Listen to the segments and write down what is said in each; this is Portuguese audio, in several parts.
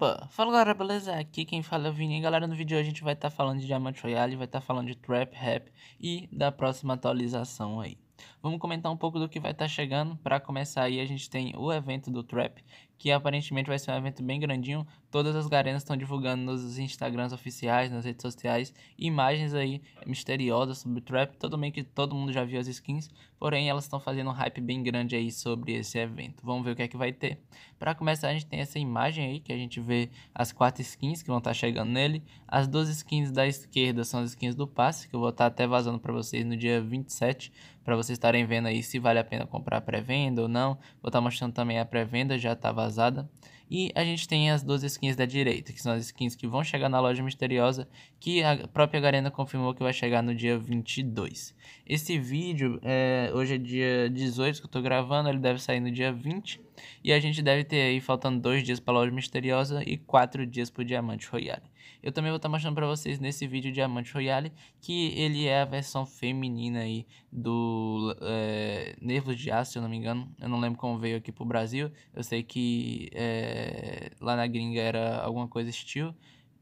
Opa, fala galera, beleza? Aqui quem fala é o Vini. Galera, no vídeo de hoje a gente vai estar tá falando de Diamante Royale, vai estar tá falando de Trap Rap e da próxima atualização aí. Vamos comentar um pouco do que vai estar tá chegando. Para começar aí, a gente tem o evento do Trap, que aparentemente vai ser um evento bem grandinho. Todas as garenas estão divulgando nos Instagrams oficiais, nas redes sociais, imagens aí misteriosas sobre o trap. Todo meio que todo mundo já viu as skins, porém elas estão fazendo um hype bem grande aí sobre esse evento. Vamos ver o que é que vai ter. Para começar, a gente tem essa imagem aí que a gente vê as quatro skins que vão estar tá chegando nele. As duas skins da esquerda são as skins do passe, que eu vou estar tá até vazando para vocês no dia 27, para vocês estarem vendo aí se vale a pena comprar pré-venda ou não. Vou estar tá mostrando também a pré-venda, já tá vazando vazada. E a gente tem as duas skins da direita, que são as skins que vão chegar na loja misteriosa, que a própria Garena confirmou que vai chegar no dia 22. Esse vídeo, é, hoje é dia 18 que eu tô gravando, ele deve sair no dia 20. E a gente deve ter aí faltando dois dias pra loja misteriosa e quatro dias pro Diamante Royale. Eu também vou estar tá mostrando para vocês nesse vídeo Diamante Royale, que ele é a versão feminina aí do é, Nervos de Aço, se eu não me engano. Eu não lembro como veio aqui pro Brasil. Eu sei que é, lá na gringa era alguma coisa estilo.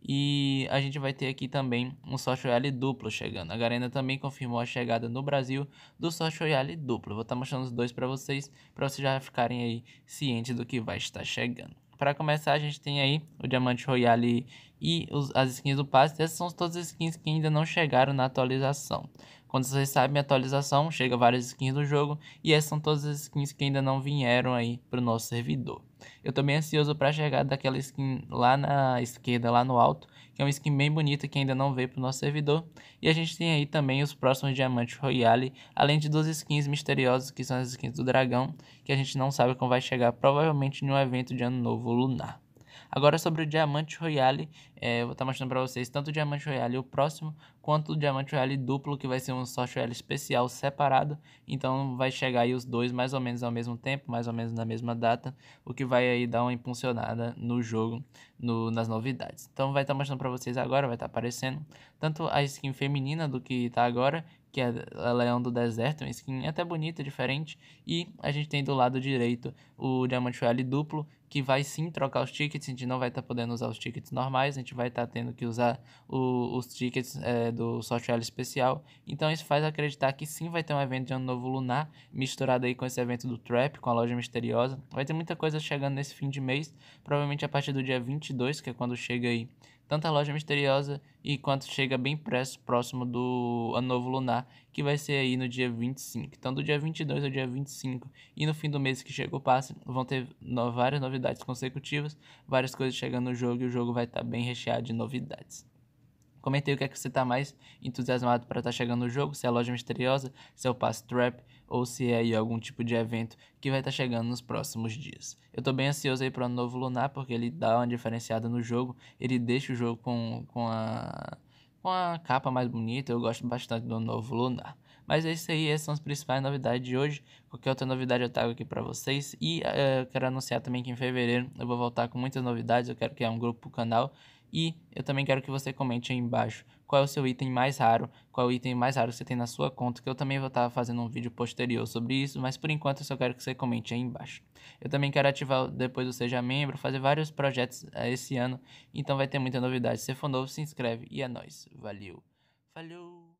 E a gente vai ter aqui também um Sorte Royale duplo chegando. A Garena também confirmou a chegada no Brasil do Sorte Royale duplo. Vou estar tá mostrando os dois para vocês, para vocês já ficarem aí cientes do que vai estar chegando. Para começar, a gente tem aí o Diamante Royale e os, as skins do passe, essas são todas as skins que ainda não chegaram na atualização. Quando vocês sabem a atualização, chega várias skins do jogo e essas são todas as skins que ainda não vieram aí para o nosso servidor. Eu também bem ansioso para chegar daquela skin lá na esquerda, lá no alto, que é uma skin bem bonita que ainda não veio para o nosso servidor. E a gente tem aí também os próximos diamantes Royale, além de duas skins misteriosas que são as skins do dragão, que a gente não sabe como vai chegar, provavelmente em um evento de ano novo lunar. Agora sobre o Diamante Royale, é, eu vou estar tá mostrando para vocês tanto o Diamante Royale o próximo, quanto o Diamante Royale duplo, que vai ser um Soft Royale especial separado. Então vai chegar aí os dois mais ou menos ao mesmo tempo, mais ou menos na mesma data, o que vai aí dar uma impulsionada no jogo, no, nas novidades. Então vai estar tá mostrando para vocês agora, vai estar tá aparecendo tanto a skin feminina do que está agora que é Leão do Deserto, uma skin até bonita, diferente. E a gente tem do lado direito o Diamante Valley duplo, que vai sim trocar os tickets, a gente não vai estar tá podendo usar os tickets normais, a gente vai estar tá tendo que usar o, os tickets é, do Sorte Valley especial. Então isso faz acreditar que sim vai ter um evento de Ano Novo Lunar, misturado aí com esse evento do Trap, com a Loja Misteriosa. Vai ter muita coisa chegando nesse fim de mês, provavelmente a partir do dia 22, que é quando chega aí Tanta loja misteriosa e quanto chega bem presto, próximo do Ano Novo Lunar, que vai ser aí no dia 25. Então, do dia 22 ao dia 25 e no fim do mês que chega o passe, vão ter no várias novidades consecutivas, várias coisas chegando no jogo e o jogo vai estar tá bem recheado de novidades. Comente aí o que é que você está mais entusiasmado para estar tá chegando no jogo, se é a loja misteriosa, se é o Pass Trap ou se é aí algum tipo de evento que vai estar tá chegando nos próximos dias. Eu estou bem ansioso aí para o novo Lunar, porque ele dá uma diferenciada no jogo, ele deixa o jogo com, com a com a capa mais bonita, eu gosto bastante do novo Lunar. Mas é isso aí, essas são as principais novidades de hoje. Qualquer outra novidade eu trago aqui para vocês. E uh, quero anunciar também que em fevereiro eu vou voltar com muitas novidades. Eu quero criar um grupo pro canal. E eu também quero que você comente aí embaixo qual é o seu item mais raro, qual é o item mais raro que você tem na sua conta, que eu também vou estar fazendo um vídeo posterior sobre isso, mas por enquanto eu só quero que você comente aí embaixo. Eu também quero ativar depois do Seja é Membro, fazer vários projetos eh, esse ano, então vai ter muita novidade. Se for novo, se inscreve e é nóis. Valeu. Falou!